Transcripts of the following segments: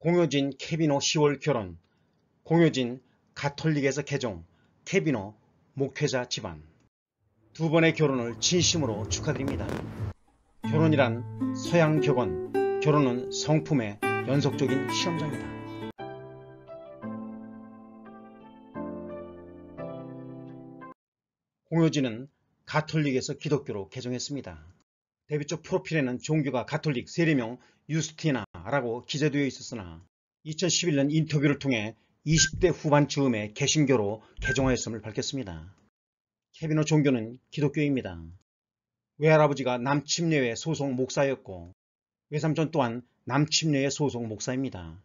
공효진 케비노 10월 결혼, 공효진 가톨릭에서 개종, 케비노 목회자 집안. 두 번의 결혼을 진심으로 축하드립니다. 결혼이란 서양 격언, 결혼은 성품의 연속적인 시험장이다. 공효진은 가톨릭에서 기독교로 개종했습니다. 데뷔처 프로필에는 종교가 가톨릭 세례명 유스티나라고 기재되어 있었으나 2011년 인터뷰를 통해 20대 후반 즈음에 개신교로 개종하였음을 밝혔습니다. 케비노 종교는 기독교입니다. 외할아버지가 남침례의 소속 목사였고 외삼촌 또한 남침례의 소속 목사입니다.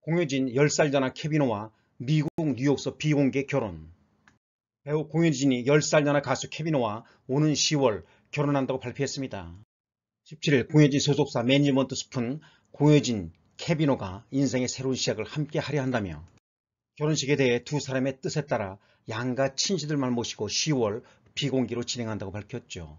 공효진 10살 전화 케비노와 미국 뉴욕서 비공개 결혼 배우 공효진이 10살 연하 가수 케비노와 오는 10월 결혼한다고 발표했습니다. 17일 공효진 소속사 매니지먼트 스푼 공효진, 케비노가 인생의 새로운 시작을 함께 하려 한다며 결혼식에 대해 두 사람의 뜻에 따라 양가 친지들만 모시고 10월 비공기로 진행한다고 밝혔죠.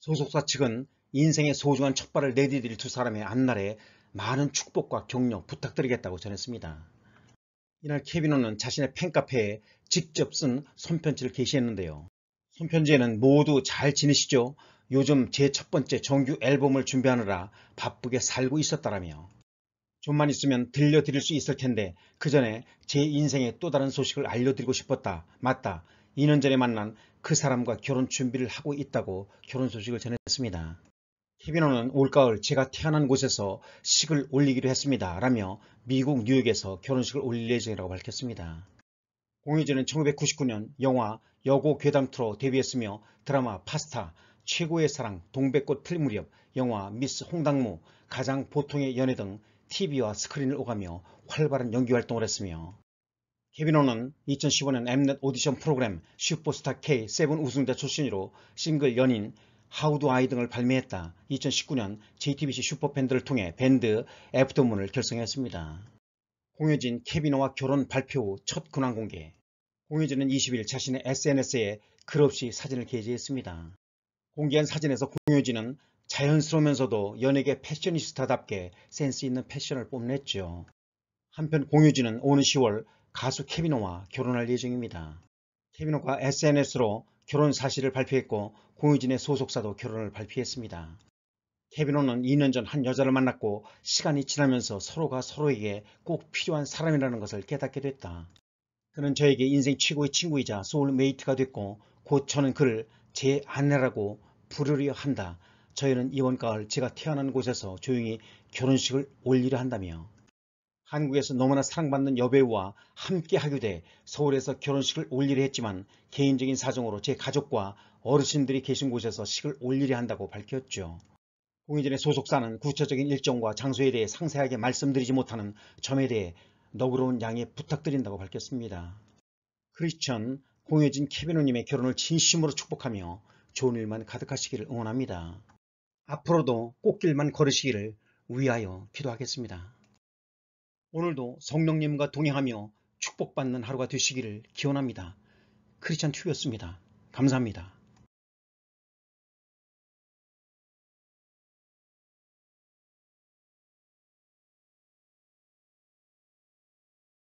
소속사 측은 인생의 소중한 첫발을 내디딜 두 사람의 앞날에 많은 축복과 격려 부탁드리겠다고 전했습니다. 이날 케비노는 자신의 팬카페에 직접 쓴 손편지를 게시했는데요. 손편지에는 모두 잘 지내시죠? 요즘 제 첫 번째 정규 앨범을 준비하느라 바쁘게 살고 있었다라며 좀만 있으면 들려드릴 수 있을 텐데 그 전에 제 인생의 또 다른 소식을 알려드리고 싶었다. 맞다. 2년 전에 만난 그 사람과 결혼 준비를 하고 있다고 결혼 소식을 전했습니다. 케빈호는 올가을 제가 태어난 곳에서 식을 올리기로 했습니다. 라며 미국 뉴욕에서 결혼식을 올릴 예정이라고 밝혔습니다. 공효진은 1999년 영화 여고 괴담트로 데뷔했으며 드라마 파스타, 최고의 사랑, 동백꽃 틀 무렵, 영화 미스 홍당무, 가장 보통의 연애 등 TV와 스크린을 오가며 활발한 연기활동을 했으며 케빈호는 2015년 엠넷 오디션 프로그램 슈퍼스타 K7 우승자 출신으로 싱글 연인 하우드 아이 등을 발매했다. 2019년 JTBC 슈퍼밴드를 통해 밴드 애프터문을 결성했습니다. 공효진 케빈호와 결혼 발표 후 첫 근황 공개 공유진은 20일 자신의 SNS에 글없이 사진을 게재했습니다. 공개한 사진에서 공유진은 자연스러우면서도 연예계 패셔니스타답게 센스 있는 패션을 뽐냈죠. 한편 공유진은 오는 10월 가수 케비노와 결혼할 예정입니다. 케비노가 SNS로 결혼 사실을 발표했고 공유진의 소속사도 결혼을 발표했습니다. 케비노는 2년 전 한 여자를 만났고 시간이 지나면서 서로가 서로에게 꼭 필요한 사람이라는 것을 깨닫게 됐다. 그는 저에게 인생 최고의 친구이자 소울메이트가 됐고 곧 저는 그를 제 아내라고 부르려 한다. 저희는 이번 가을 제가 태어난 곳에서 조용히 결혼식을 올리려 한다며 한국에서 너무나 사랑받는 여배우와 함께 하게 돼 서울에서 결혼식을 올리려 했지만 개인적인 사정으로 제 가족과 어르신들이 계신 곳에서 식을 올리려 한다고 밝혔죠. 공인진의 소속사는 구체적인 일정과 장소에 대해 상세하게 말씀드리지 못하는 점에 대해 너그러운 양해 부탁드린다고 밝혔습니다. 크리스천 공효진 케비노님의 결혼을 진심으로 축복하며 좋은 일만 가득하시기를 응원합니다. 앞으로도 꽃길만 걸으시기를 위하여 기도하겠습니다. 오늘도 성령님과 동행하며 축복받는 하루가 되시기를 기원합니다. 크리스천 튜브였습니다. 감사합니다.